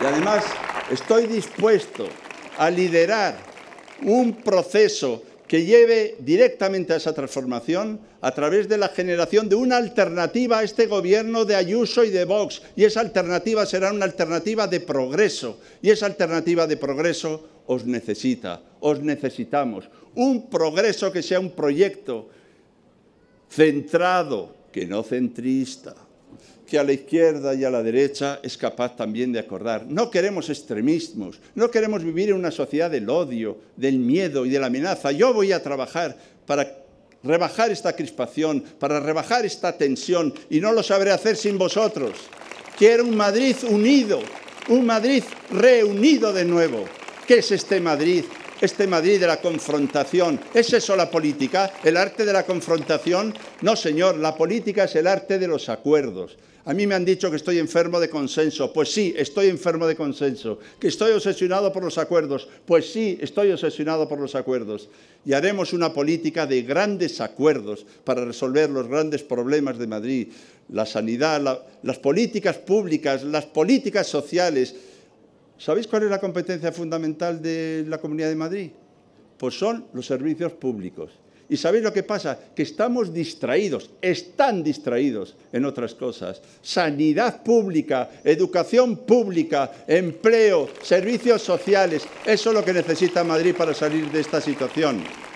Y además estoy dispuesto a liderar un proceso que lleve directamente a esa transformación a través de la generación de una alternativa a este gobierno de Ayuso y de Vox. Y esa alternativa será una alternativa de progreso. Y esa alternativa de progreso os necesita, os necesitamos. Un progreso que sea un proyecto centrado, que no centrista, que a la izquierda y a la derecha es capaz también de acordar. No queremos extremismos, no queremos vivir en una sociedad del odio, del miedo y de la amenaza. Yo voy a trabajar para rebajar esta crispación, para rebajar esta tensión y no lo sabré hacer sin vosotros. Quiero un Madrid unido, un Madrid reunido de nuevo. ¿Qué es este Madrid este Madrid de la confrontación. ¿Es eso la política? ¿El arte de la confrontación? No, señor, la política es el arte de los acuerdos. A mí me han dicho que estoy enfermo de consenso. Pues sí, estoy enfermo de consenso. Que estoy obsesionado por los acuerdos. Pues sí, estoy obsesionado por los acuerdos. Y haremos una política de grandes acuerdos para resolver los grandes problemas de Madrid. La sanidad, las políticas públicas, las políticas sociales, ¿Sabéis cuál es la competencia fundamental de la Comunidad de Madrid? Pues son los servicios públicos. ¿Y sabéis lo que pasa? Que estamos distraídos, están distraídos en otras cosas. Sanidad pública, educación pública, empleo, servicios sociales. Eso es lo que necesita Madrid para salir de esta situación.